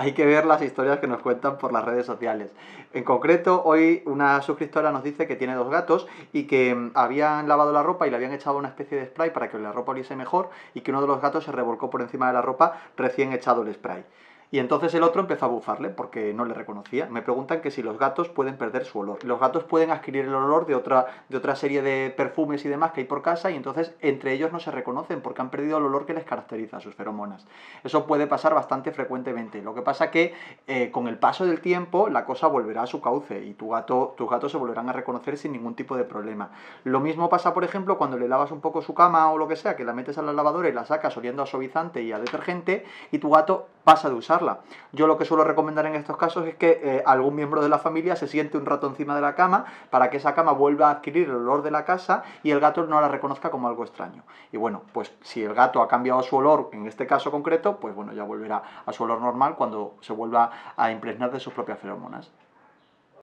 hay que ver las historias que nos cuentan por las redes sociales. En concreto, hoy una suscriptora nos dice que tiene dos gatos y que mm, habían lavado la ropa y le habían echado una especie de spray para que la ropa oliese mejor y que uno de los gatos se revolcó por encima de la ropa recién echado el spray. Y entonces el otro empezó a bufarle porque no le reconocía. Me preguntan que si los gatos pueden perder su olor. Los gatos pueden adquirir el olor de otra, de otra serie de perfumes y demás que hay por casa y entonces entre ellos no se reconocen porque han perdido el olor que les caracteriza, sus feromonas. Eso puede pasar bastante frecuentemente. Lo que pasa que eh, con el paso del tiempo la cosa volverá a su cauce y tu gato, tus gatos se volverán a reconocer sin ningún tipo de problema. Lo mismo pasa, por ejemplo, cuando le lavas un poco su cama o lo que sea, que la metes a la lavadora y la sacas oliendo a suavizante y a detergente y tu gato pasa de usarla. Yo lo que suelo recomendar en estos casos es que eh, algún miembro de la familia se siente un rato encima de la cama para que esa cama vuelva a adquirir el olor de la casa y el gato no la reconozca como algo extraño. Y bueno, pues si el gato ha cambiado su olor en este caso concreto, pues bueno, ya volverá a su olor normal cuando se vuelva a impregnar de sus propias feromonas.